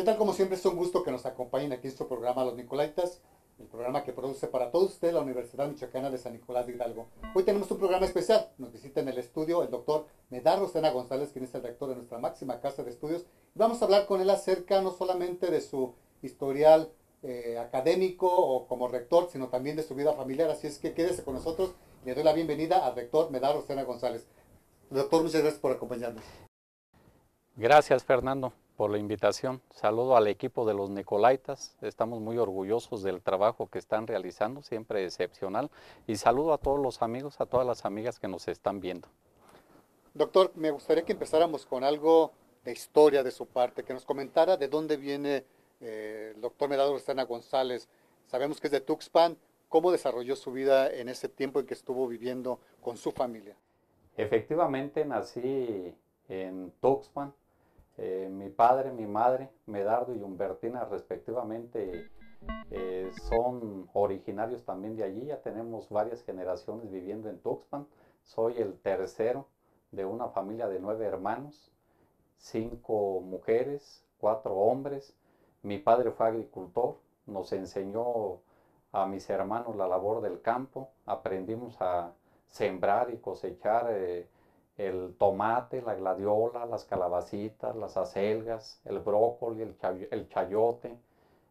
¿Qué tal? Como siempre es un gusto que nos acompañen aquí en nuestro programa Los Nicolaitas, el programa que produce para todos ustedes la Universidad Michoacana de San Nicolás de Hidalgo. Hoy tenemos un programa especial. Nos visita en el estudio el doctor Medar Rosena González, quien es el rector de nuestra máxima casa de estudios. Y vamos a hablar con él acerca no solamente de su historial eh, académico o como rector, sino también de su vida familiar. Así es que quédese con nosotros. Le doy la bienvenida al rector Medar Rosena González. Doctor, muchas gracias por acompañarnos. Gracias, Fernando por la invitación. Saludo al equipo de los Nicolaitas. Estamos muy orgullosos del trabajo que están realizando, siempre excepcional. Y saludo a todos los amigos, a todas las amigas que nos están viendo. Doctor, me gustaría que empezáramos con algo de historia de su parte, que nos comentara de dónde viene eh, el doctor Medardo Restana González. Sabemos que es de Tuxpan. ¿Cómo desarrolló su vida en ese tiempo en que estuvo viviendo con su familia? Efectivamente, nací en Tuxpan, eh, mi padre, mi madre, Medardo y Humbertina respectivamente eh, son originarios también de allí, ya tenemos varias generaciones viviendo en Tuxpan, soy el tercero de una familia de nueve hermanos, cinco mujeres, cuatro hombres, mi padre fue agricultor, nos enseñó a mis hermanos la labor del campo, aprendimos a sembrar y cosechar. Eh, el tomate, la gladiola, las calabacitas, las acelgas, el brócoli, el, chayote,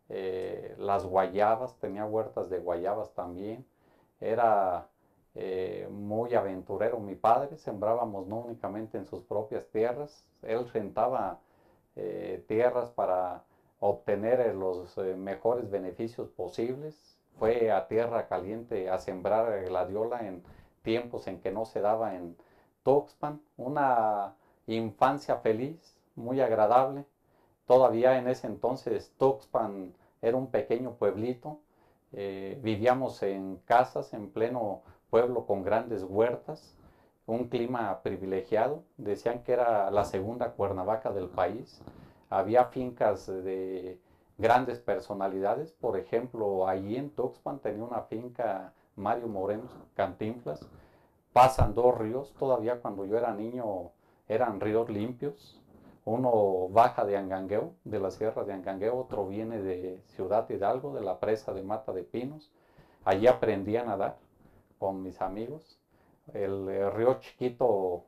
eh, las guayabas, tenía huertas de guayabas también. Era eh, muy aventurero mi padre, sembrábamos no únicamente en sus propias tierras, él rentaba eh, tierras para obtener los mejores beneficios posibles. Fue a tierra caliente a sembrar gladiola en tiempos en que no se daba en Toxpan, una infancia feliz, muy agradable. Todavía en ese entonces Toxpan era un pequeño pueblito, eh, vivíamos en casas en pleno pueblo con grandes huertas, un clima privilegiado, decían que era la segunda cuernavaca del país, había fincas de grandes personalidades, por ejemplo, allí en Toxpan tenía una finca Mario Moreno Cantinflas, pasan dos ríos, todavía cuando yo era niño eran ríos limpios, uno baja de Angangueo, de la sierra de Angangueo, otro viene de Ciudad Hidalgo, de la presa de Mata de Pinos, allí aprendí a nadar con mis amigos, el, eh, río chiquito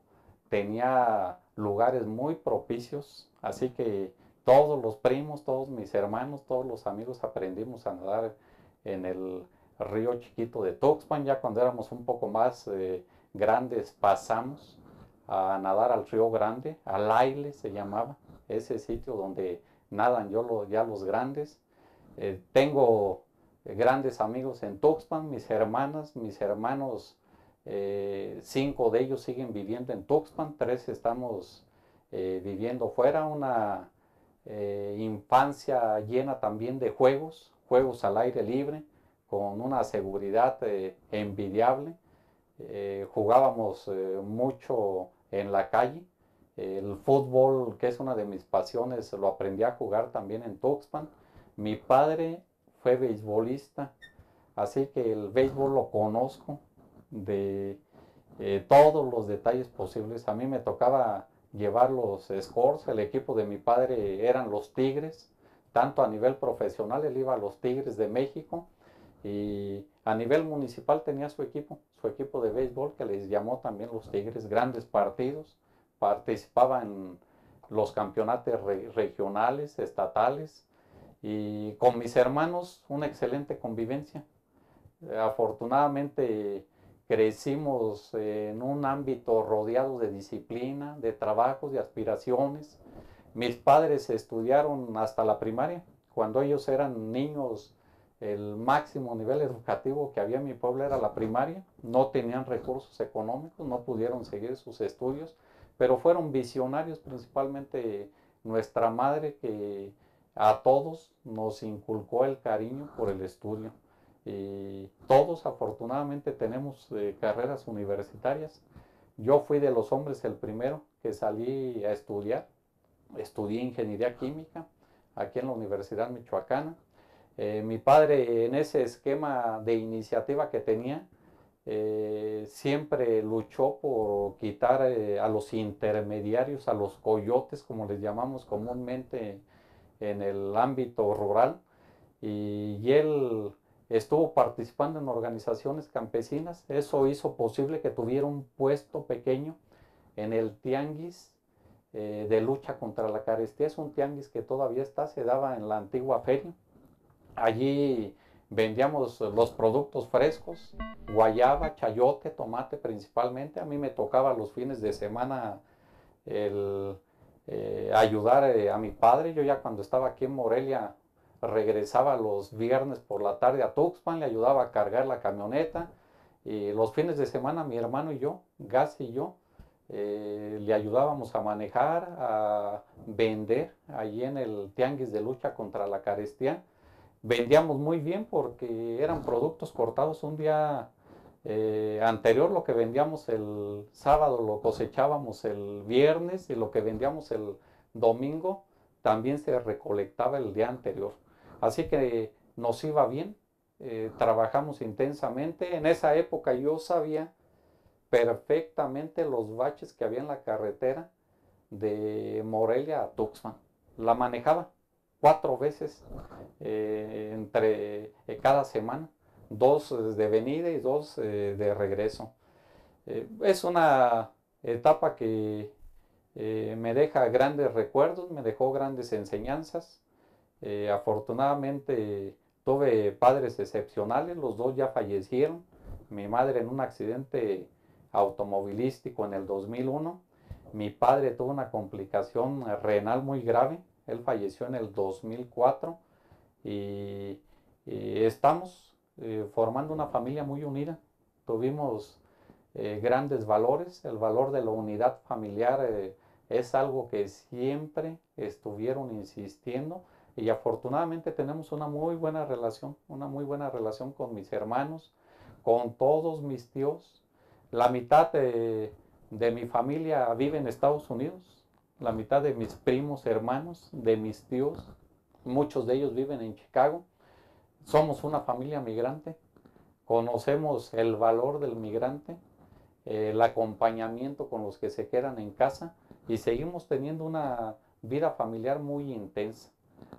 tenía lugares muy propicios, así que todos los primos, todos mis hermanos, todos los amigos aprendimos a nadar en el Río Chiquito de Tuxpan, Ya cuando éramos un poco más eh, grandes pasamos a nadar al Río Grande, al aire se llamaba, ese sitio donde nadan yo ya los grandes. Eh, tengo grandes amigos en Tuxpan, mis hermanas, mis hermanos, eh, cinco de ellos siguen viviendo en Tuxpan, tres estamos viviendo fuera, una infancia llena también de juegos, juegos al aire libre, con una seguridad eh, envidiable. Eh, jugábamos eh, mucho en la calle. El fútbol, que es una de mis pasiones, lo aprendí a jugar también en Tuxpan. Mi padre fue beisbolista, así que el béisbol lo conozco de todos los detalles posibles. A mí me tocaba llevar los scores, el equipo de mi padre eran los Tigres, tanto a nivel profesional, él iba a los Tigres de México y a nivel municipal tenía su equipo, su equipo de béisbol que les llamó también los Tigres, grandes partidos, participaba en los campeonatos regionales, estatales, y con mis hermanos una excelente convivencia. Afortunadamente crecimos en un ámbito rodeado de disciplina, de trabajos, de aspiraciones. Mis padres estudiaron hasta la primaria, cuando ellos eran niños el máximo nivel educativo que había en mi pueblo era la primaria, no tenían recursos económicos, no pudieron seguir sus estudios, pero fueron visionarios principalmente nuestra madre que a todos nos inculcó el cariño por el estudio. Y todos afortunadamente tenemos eh, carreras universitarias. Yo fui de los hombres el primero que salí a estudiar. Estudié ingeniería química aquí en la Universidad Michoacana. Eh, mi padre en ese esquema de iniciativa que tenía, eh, siempre luchó por quitar eh, a los intermediarios, a los coyotes, como les llamamos comúnmente en el ámbito rural, y, él estuvo participando en organizaciones campesinas, eso hizo posible que tuviera un puesto pequeño en el tianguis de lucha contra la carestía, es un tianguis que todavía está, se daba en la antigua feria, Allí vendíamos los productos frescos, guayaba, chayote, tomate principalmente. A mí me tocaba los fines de semana eh, ayudar eh, a mi padre. Yo ya cuando estaba aquí en Morelia regresaba los viernes por la tarde a Tuxpan, le ayudaba a cargar la camioneta. Y los fines de semana mi hermano y yo, Gas y yo, eh, le ayudábamos a manejar, a vender allí en el Tianguis de Lucha contra la Carestía vendíamos muy bien porque eran productos cortados un día eh, anterior, lo que vendíamos el sábado lo cosechábamos el viernes y lo que vendíamos el domingo también se recolectaba el día anterior. Así que nos iba bien, eh, trabajamos intensamente. En esa época yo sabía perfectamente los baches que había en la carretera de Morelia a Tuxman, La manejaba cuatro veces eh, entre eh, cada semana, dos eh, de venida y dos de regreso. es una etapa que me deja grandes recuerdos, me dejó grandes enseñanzas. afortunadamente tuve padres excepcionales, los dos ya fallecieron, mi madre en un accidente automovilístico en el 2001, mi padre tuvo una complicación renal muy grave, él falleció en el 2004 y, estamos eh, formando una familia muy unida. Tuvimos eh, grandes valores, el valor de la unidad familiar eh, es algo que siempre estuvieron insistiendo y afortunadamente tenemos una muy buena relación, una muy buena relación con mis hermanos, con todos mis tíos. La mitad de mi familia vive en Estados Unidos, la mitad de mis primos, hermanos, de mis tíos, muchos de ellos viven en Chicago. Somos una familia migrante, conocemos el valor del migrante, el acompañamiento con los que se quedan en casa y seguimos teniendo una vida familiar muy intensa.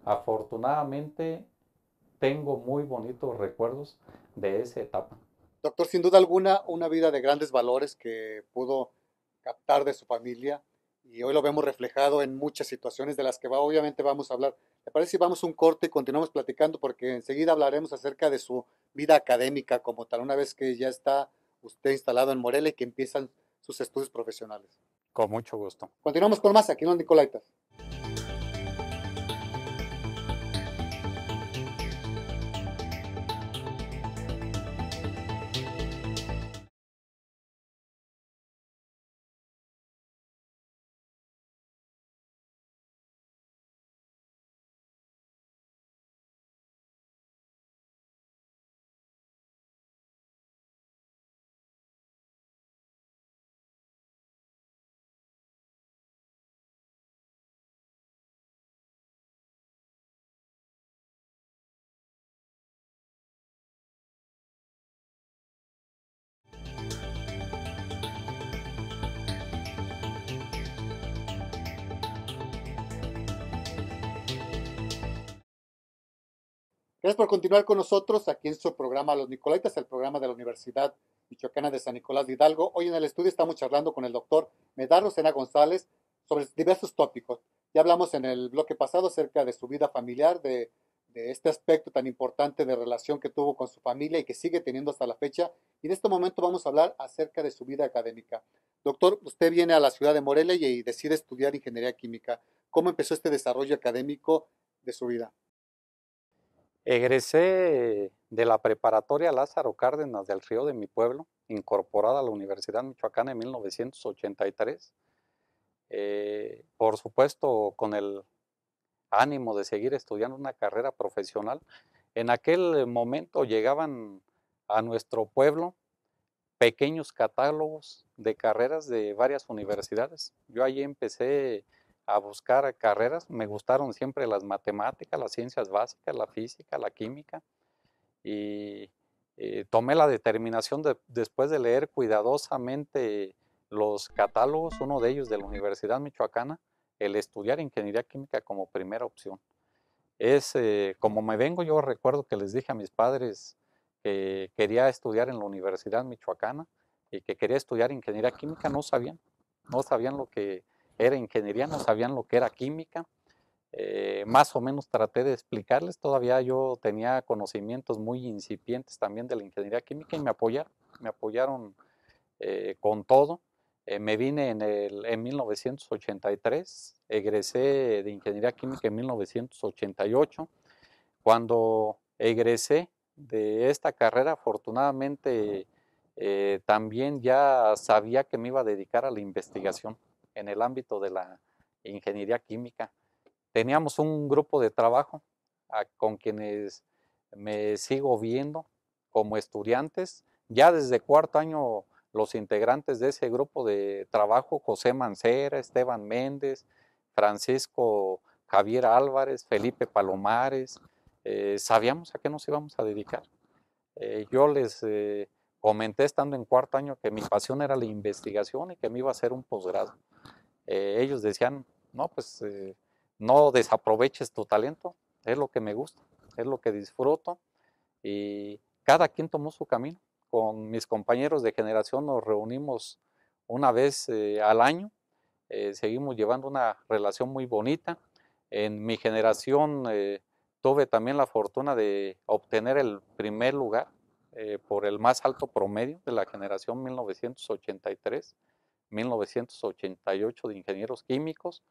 Afortunadamente tengo muy bonitos recuerdos de esa etapa. Doctor, sin duda alguna, una vida de grandes valores que pudo captar de su familia y hoy lo vemos reflejado en muchas situaciones de las que va, obviamente vamos a hablar. Me parece si vamos un corte y continuamos platicando? Porque enseguida hablaremos acerca de su vida académica como tal, una vez que ya está usted instalado en Morelia y que empiezan sus estudios profesionales. Con mucho gusto. Continuamos con más aquí en Nicolaitas. Gracias por continuar con nosotros aquí en su programa Los Nicolaitas, el programa de la Universidad Michoacana de San Nicolás de Hidalgo. Hoy en el estudio estamos charlando con el doctor Medardo Sena González sobre diversos tópicos. Ya hablamos en el bloque pasado acerca de su vida familiar, de, este aspecto tan importante de relación que tuvo con su familia y que sigue teniendo hasta la fecha. Y en este momento vamos a hablar acerca de su vida académica. Doctor, usted viene a la ciudad de Morelia y decide estudiar ingeniería química. ¿Cómo empezó este desarrollo académico de su vida? Egresé de la preparatoria Lázaro Cárdenas del Río de mi pueblo, incorporada a la Universidad Michoacana en 1983. Eh, por supuesto, con el ánimo de seguir estudiando una carrera profesional. En aquel momento llegaban a nuestro pueblo pequeños catálogos de carreras de varias universidades. Yo allí empecé a buscar carreras. Me gustaron siempre las matemáticas, las ciencias básicas, la física, la química. Y eh, tomé la determinación de, después de leer cuidadosamente los catálogos, uno de ellos de la Universidad Michoacana, el estudiar ingeniería química como primera opción. Es, eh, como me vengo, yo recuerdo que les dije a mis padres que quería estudiar en la Universidad Michoacana y que quería estudiar ingeniería química, no sabían, no sabían lo que, era ingeniería, no sabían lo que era química. Eh, más o menos traté de explicarles, todavía yo tenía conocimientos muy incipientes también de la ingeniería química y me apoyaron, me apoyaron eh, con todo. Eh, me vine en, el, en 1983, egresé de ingeniería química en 1988. Cuando egresé de esta carrera, afortunadamente también ya sabía que me iba a dedicar a la investigación en el ámbito de la ingeniería química. Teníamos un grupo de trabajo ah, con quienes me sigo viendo como estudiantes. Ya desde cuarto año los integrantes de ese grupo de trabajo, José Mancera, Esteban Méndez, Francisco Javier Álvarez, Felipe Palomares, eh, sabíamos a qué nos íbamos a dedicar. Eh, yo les eh, comenté estando en cuarto año que mi pasión era la investigación y que me iba a hacer un posgrado. Eh, ellos decían, no, pues eh, no desaproveches tu talento, es lo que me gusta, es lo que disfruto. Y cada quien tomó su camino. Con mis compañeros de generación nos reunimos una vez eh, al año, seguimos llevando una relación muy bonita. En mi generación tuve también la fortuna de obtener el primer lugar eh, por el más alto promedio de la generación 1983-1988 de ingenieros químicos.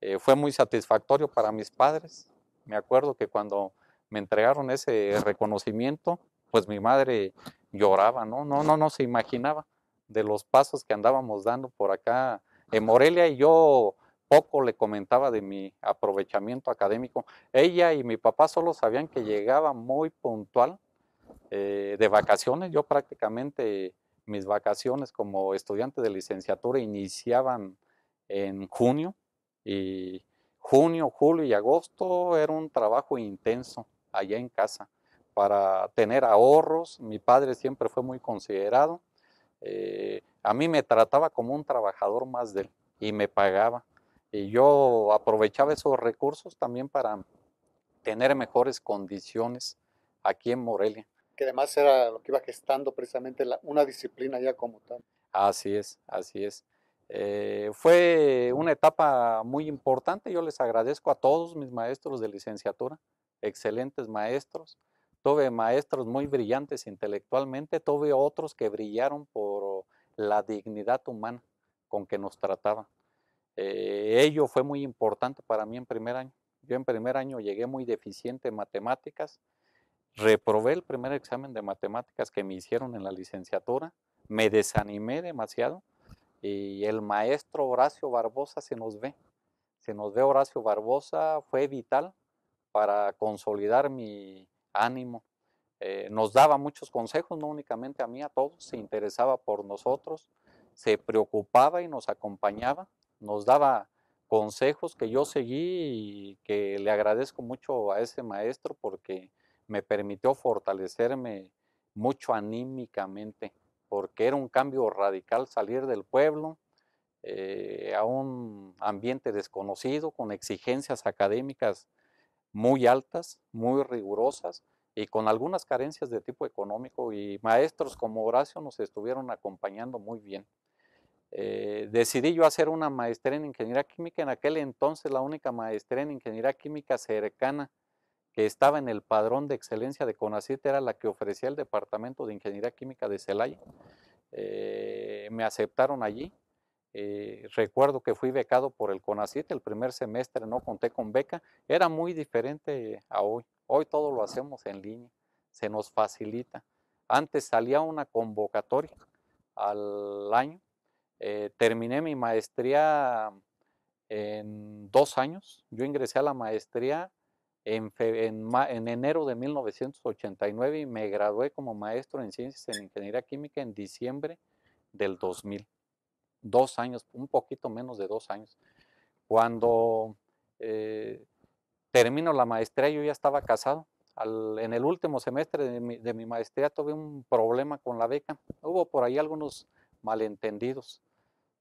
Eh, fue muy satisfactorio para mis padres. Me acuerdo que cuando me entregaron ese reconocimiento, pues mi madre lloraba, ¿no? No, no, no se imaginaba de los pasos que andábamos dando por acá en Morelia y yo poco le comentaba de mi aprovechamiento académico. Ella y mi papá solo sabían que llegaba muy puntual eh, de vacaciones. Yo prácticamente mis vacaciones como estudiante de licenciatura iniciaban en junio y junio, julio y agosto era un trabajo intenso allá en casa para tener ahorros. Mi padre siempre fue muy considerado. Eh, a mí me trataba como un trabajador más de y me pagaba. Y yo aprovechaba esos recursos también para tener mejores condiciones aquí en Morelia que además era lo que iba gestando precisamente una disciplina ya como tal. Así es, así es. Eh, fue una etapa muy importante, yo les agradezco a todos mis maestros de licenciatura, excelentes maestros. Tuve maestros muy brillantes intelectualmente, tuve otros que brillaron por la dignidad humana con que nos trataban. Eh, ello fue muy importante para mí en primer año. Yo en primer año llegué muy deficiente en matemáticas, Reprobé el primer examen de matemáticas que me hicieron en la licenciatura, me desanimé demasiado y el maestro Horacio Barbosa se nos ve. Se nos ve Horacio Barbosa, fue vital para consolidar mi ánimo. Eh, nos daba muchos consejos, no únicamente a mí, a todos, se interesaba por nosotros, se preocupaba y nos acompañaba, nos daba consejos que yo seguí y que le agradezco mucho a ese maestro porque me permitió fortalecerme mucho anímicamente, porque era un cambio radical salir del pueblo eh, a un ambiente desconocido, con exigencias académicas muy altas, muy rigurosas y con algunas carencias de tipo económico y maestros como Horacio nos estuvieron acompañando muy bien. Eh, decidí yo hacer una maestría en ingeniería química, en aquel entonces la única maestría en ingeniería química cercana que estaba en el padrón de excelencia de CONACYT era la que ofrecía el Departamento de Ingeniería Química de Celaya. Eh, me aceptaron allí. Eh, recuerdo que fui becado por el CONACYT el primer semestre, no conté con beca. Era muy diferente a hoy. Hoy todo lo hacemos en línea, se nos facilita. Antes salía una convocatoria al año. Eh, terminé mi maestría en dos años. Yo ingresé a la maestría en, enero de 1989 y me gradué como maestro en ciencias en ingeniería química en diciembre del 2000. Dos años, un poquito menos de dos años. Cuando eh, termino la maestría yo ya estaba casado. en el último semestre de mi, de mi maestría tuve un problema con la beca. Hubo por ahí algunos malentendidos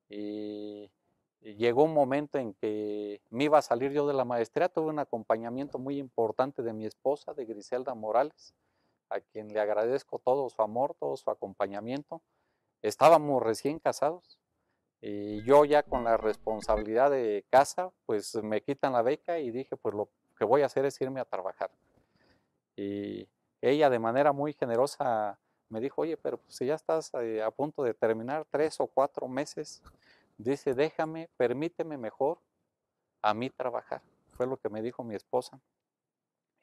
y eh, llegó un momento en que me iba a salir yo de la maestría, tuve un acompañamiento muy importante de mi esposa, de Griselda Morales, a quien le agradezco todo su amor, todo su acompañamiento. Estábamos recién casados y yo ya con la responsabilidad de casa, pues me quitan la beca y dije, pues lo que voy a hacer es irme a trabajar. Y ella de manera muy generosa me dijo, oye, pero pues, si ya estás eh, a punto de terminar tres o cuatro meses, Dice, déjame, permíteme mejor a mí trabajar. Fue lo que me dijo mi esposa.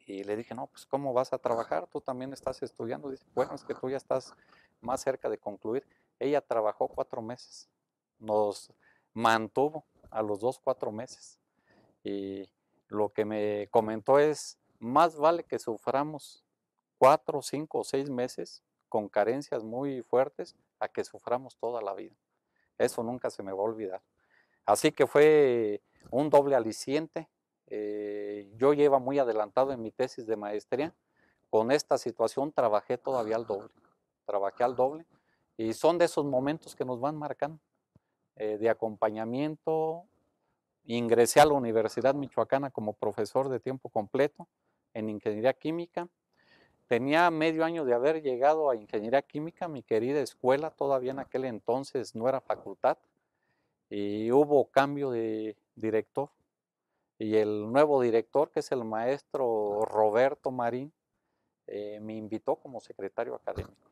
Y le dije, no, pues ¿cómo vas a trabajar? Tú también estás estudiando. Dice, bueno, es que tú ya estás más cerca de concluir. Ella trabajó cuatro meses. Nos mantuvo a los dos cuatro meses. Y lo que me comentó es, más vale que suframos cuatro, cinco o seis meses con carencias muy fuertes a que suframos toda la vida. Eso nunca se me va a olvidar. Así que fue un doble aliciente. Eh, yo lleva muy adelantado en mi tesis de maestría. Con esta situación trabajé todavía al doble. Trabajé al doble. Y son de esos momentos que nos van marcando. Eh, de acompañamiento. Ingresé a la Universidad Michoacana como profesor de tiempo completo en ingeniería química. Tenía medio año de haber llegado a ingeniería química, mi querida escuela, todavía en aquel entonces no era facultad, y hubo cambio de director. Y el nuevo director, que es el maestro Roberto Marín, eh, me invitó como secretario académico.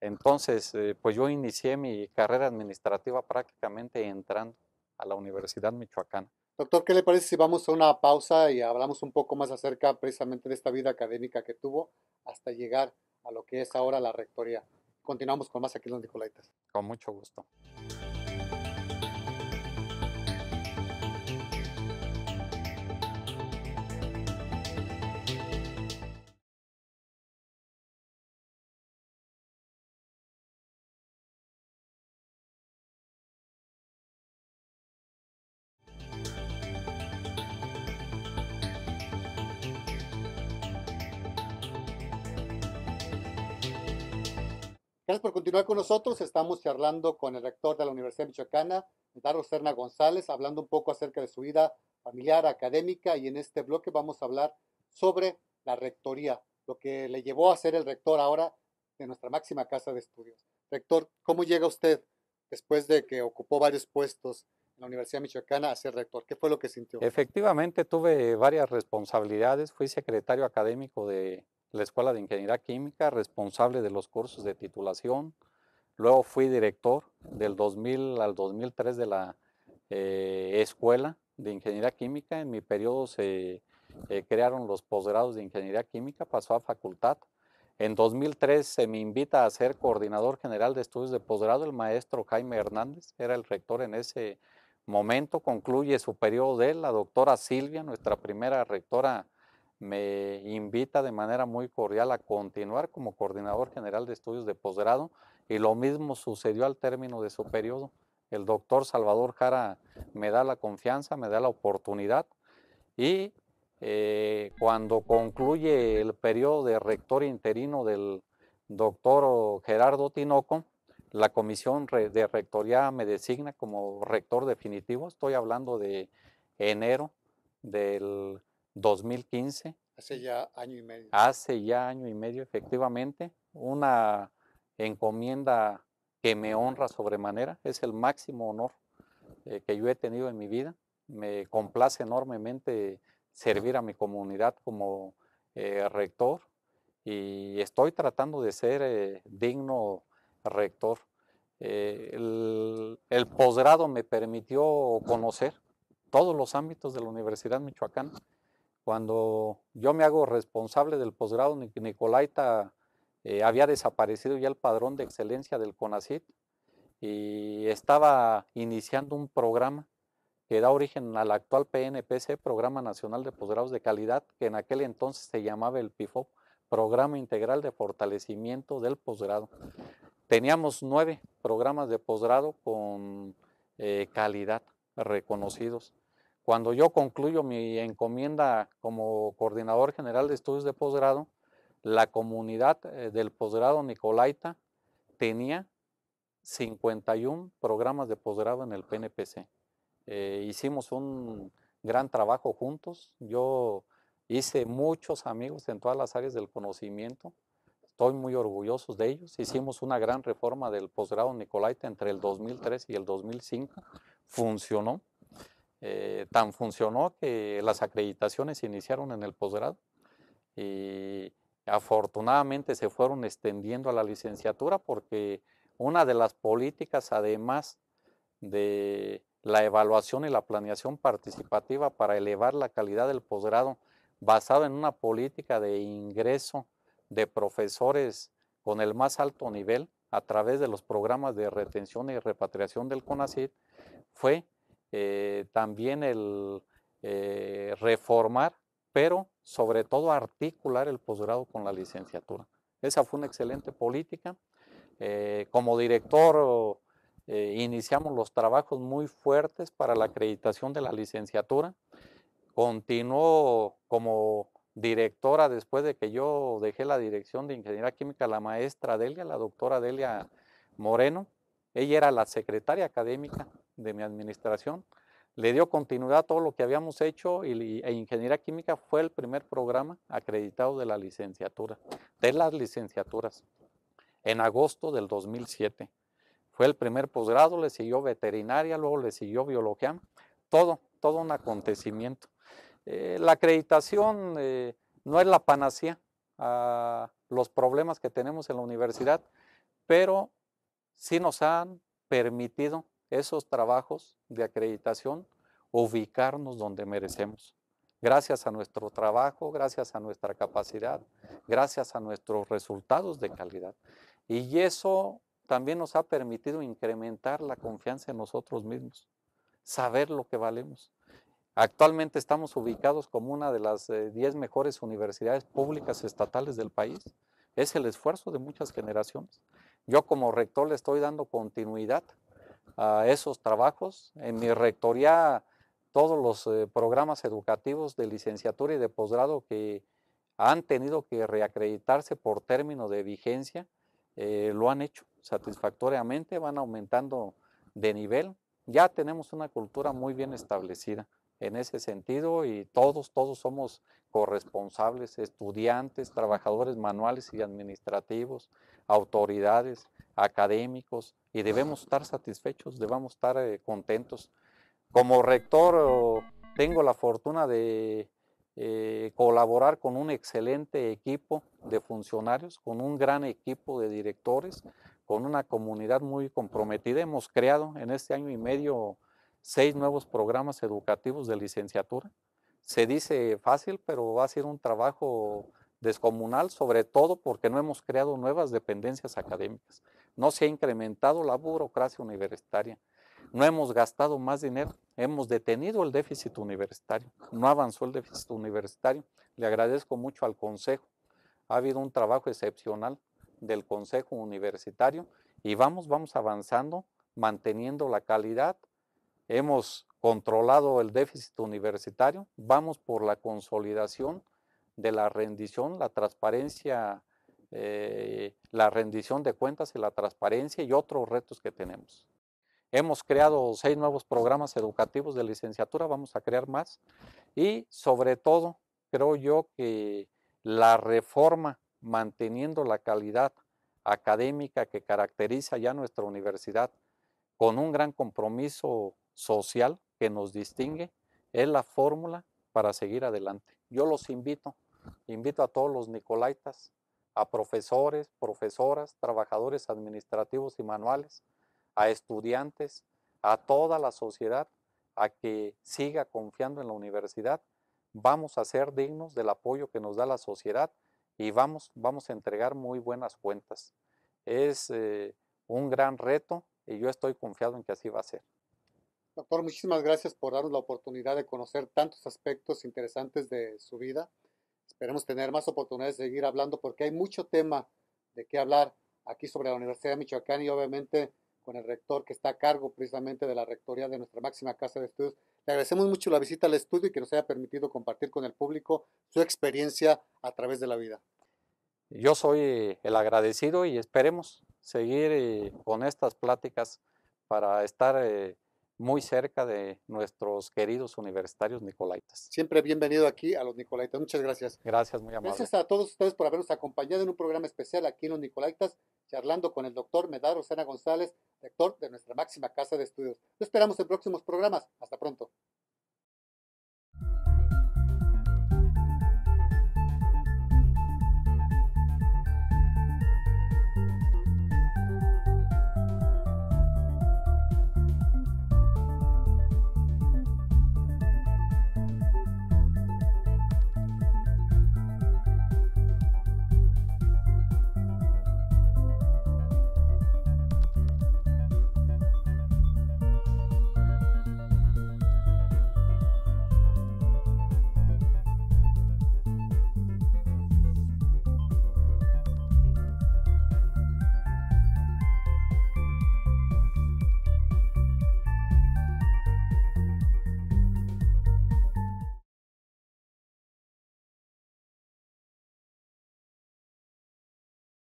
Entonces, eh, pues yo inicié mi carrera administrativa prácticamente entrando a la Universidad Michoacana. Doctor, ¿qué le parece si vamos a una pausa y hablamos un poco más acerca precisamente de esta vida académica que tuvo hasta llegar a lo que es ahora la rectoría? Continuamos con más aquí en los Nicolaitas. Con mucho gusto. Gracias por continuar con nosotros. Estamos charlando con el rector de la Universidad Michoacana, Daro Serna González, hablando un poco acerca de su vida familiar, académica, y en este bloque vamos a hablar sobre la rectoría, lo que le llevó a ser el rector ahora de nuestra máxima casa de estudios. Rector, ¿cómo llega usted después de que ocupó varios puestos en la Universidad Michoacana a ser rector? ¿Qué fue lo que sintió? Efectivamente, tuve varias responsabilidades. Fui secretario académico de la Escuela de Ingeniería Química, responsable de los cursos de titulación. Luego fui director del 2000 al 2003 de la eh, Escuela de Ingeniería Química. En mi periodo se eh, crearon los posgrados de Ingeniería Química, pasó a facultad. En 2003 se me invita a ser coordinador general de estudios de posgrado el maestro Jaime Hernández, era el rector en ese momento, concluye su periodo de la doctora Silvia, nuestra primera rectora me invita de manera muy cordial a continuar como coordinador general de estudios de posgrado y lo mismo sucedió al término de su periodo. El doctor Salvador Jara me da la confianza, me da la oportunidad y eh, cuando concluye el periodo de rector interino del doctor Gerardo Tinoco, la comisión de rectoría me designa como rector definitivo, estoy hablando de enero del 2015. Hace ya año y medio. Hace ya año y medio, efectivamente. Una encomienda que me honra sobremanera. Es el máximo honor eh, que yo he tenido en mi vida. Me complace enormemente servir a mi comunidad como eh, rector y estoy tratando de ser eh, digno rector. el, el posgrado me permitió conocer todos los ámbitos de la Universidad Michoacana, cuando yo me hago responsable del posgrado, Nicolaita eh, había desaparecido ya el padrón de excelencia del CONACIT y estaba iniciando un programa que da origen al actual PNPC, Programa Nacional de Posgrados de Calidad, que en aquel entonces se llamaba el PIFOP, Programa Integral de Fortalecimiento del Posgrado. Teníamos nueve programas de posgrado con eh, calidad reconocidos. Cuando yo concluyo mi encomienda como coordinador general de estudios de posgrado, la comunidad eh, del posgrado Nicolaita tenía 51 programas de posgrado en el PNPC. Eh, hicimos un gran trabajo juntos. Yo hice muchos amigos en todas las áreas del conocimiento. Estoy muy orgulloso de ellos. Hicimos una gran reforma del posgrado Nicolaita entre el 2003 y el 2005. Funcionó. Eh, tan funcionó que las acreditaciones iniciaron en el posgrado y afortunadamente se fueron extendiendo a la licenciatura porque una de las políticas, además de la evaluación y la planeación participativa para elevar la calidad del posgrado, basada en una política de ingreso de profesores con el más alto nivel a través de los programas de retención y repatriación del CONACYT, fue eh, también el eh, reformar, pero sobre todo articular el posgrado con la licenciatura. Esa fue una excelente política. Eh, como director oh, iniciamos los trabajos muy fuertes para la acreditación de la licenciatura. Continuó como directora después de que yo dejé la dirección de Ingeniería Química, la maestra Delia, la doctora Delia Moreno. Ella era la secretaria académica de mi administración, le dio continuidad a todo lo que habíamos hecho y, e Ingeniería Química fue el primer programa acreditado de la licenciatura, de las licenciaturas, en agosto del 2007. Fue el primer posgrado, le siguió veterinaria, luego le siguió biología, todo, todo un acontecimiento. Eh, la acreditación eh, no es la panacea a los problemas que tenemos en la universidad, pero sí nos han permitido esos trabajos de acreditación, ubicarnos donde merecemos. Gracias a nuestro trabajo, gracias a nuestra capacidad, gracias a nuestros resultados de calidad. Y eso también nos ha permitido incrementar la confianza en nosotros mismos, saber lo que valemos. Actualmente estamos ubicados como una de las 10 eh, mejores universidades públicas estatales del país. Es el esfuerzo de muchas generaciones. Yo como rector le estoy dando continuidad a esos trabajos. En mi rectoría, todos los eh, programas educativos de licenciatura y de posgrado que han tenido que reacreditarse por término de vigencia, eh, lo han hecho satisfactoriamente, van aumentando de nivel. Ya tenemos una cultura muy bien establecida en ese sentido y todos, todos somos corresponsables, estudiantes, trabajadores manuales y administrativos, autoridades, académicos y debemos estar satisfechos, debemos estar eh, contentos. Como rector oh, tengo la fortuna de eh, colaborar con un excelente equipo de funcionarios, con un gran equipo de directores, con una comunidad muy comprometida. Hemos creado en este año y medio seis nuevos programas educativos de licenciatura. Se dice fácil, pero va a ser un trabajo descomunal, sobre todo porque no hemos creado nuevas dependencias académicas. No se ha incrementado la burocracia universitaria. No hemos gastado más dinero. Hemos detenido el déficit universitario. No avanzó el déficit universitario. Le agradezco mucho al Consejo. Ha habido un trabajo excepcional del Consejo Universitario y vamos, vamos avanzando, manteniendo la calidad hemos controlado el déficit universitario, vamos por la consolidación de la rendición, la transparencia, eh, la rendición de cuentas y la transparencia y otros retos que tenemos. Hemos creado seis nuevos programas educativos de licenciatura, vamos a crear más y sobre todo creo yo que la reforma manteniendo la calidad académica que caracteriza ya nuestra universidad con un gran compromiso social que nos distingue es la fórmula para seguir adelante. Yo los invito, invito a todos los nicolaitas, a profesores, profesoras, trabajadores administrativos y manuales, a estudiantes, a toda la sociedad, a que siga confiando en la universidad. Vamos a ser dignos del apoyo que nos da la sociedad y vamos, vamos a entregar muy buenas cuentas. Es eh, un gran reto y yo estoy confiado en que así va a ser. Doctor, muchísimas gracias por darnos la oportunidad de conocer tantos aspectos interesantes de su vida. Esperemos tener más oportunidades de seguir hablando porque hay mucho tema de qué hablar aquí sobre la Universidad de Michoacán y obviamente con el rector que está a cargo precisamente de la rectoría de nuestra máxima casa de estudios. Le agradecemos mucho la visita al estudio y que nos haya permitido compartir con el público su experiencia a través de la vida. Yo soy el agradecido y esperemos seguir eh, con estas pláticas para estar eh, muy cerca de nuestros queridos universitarios nicolaitas. Siempre bienvenido aquí a los nicolaitas. Muchas gracias. Gracias, muy amable. Gracias a todos ustedes por habernos acompañado en un programa especial aquí en los nicolaitas, charlando con el doctor Medar Sena González, rector de nuestra máxima casa de estudios. Lo esperamos en próximos programas. Hasta pronto.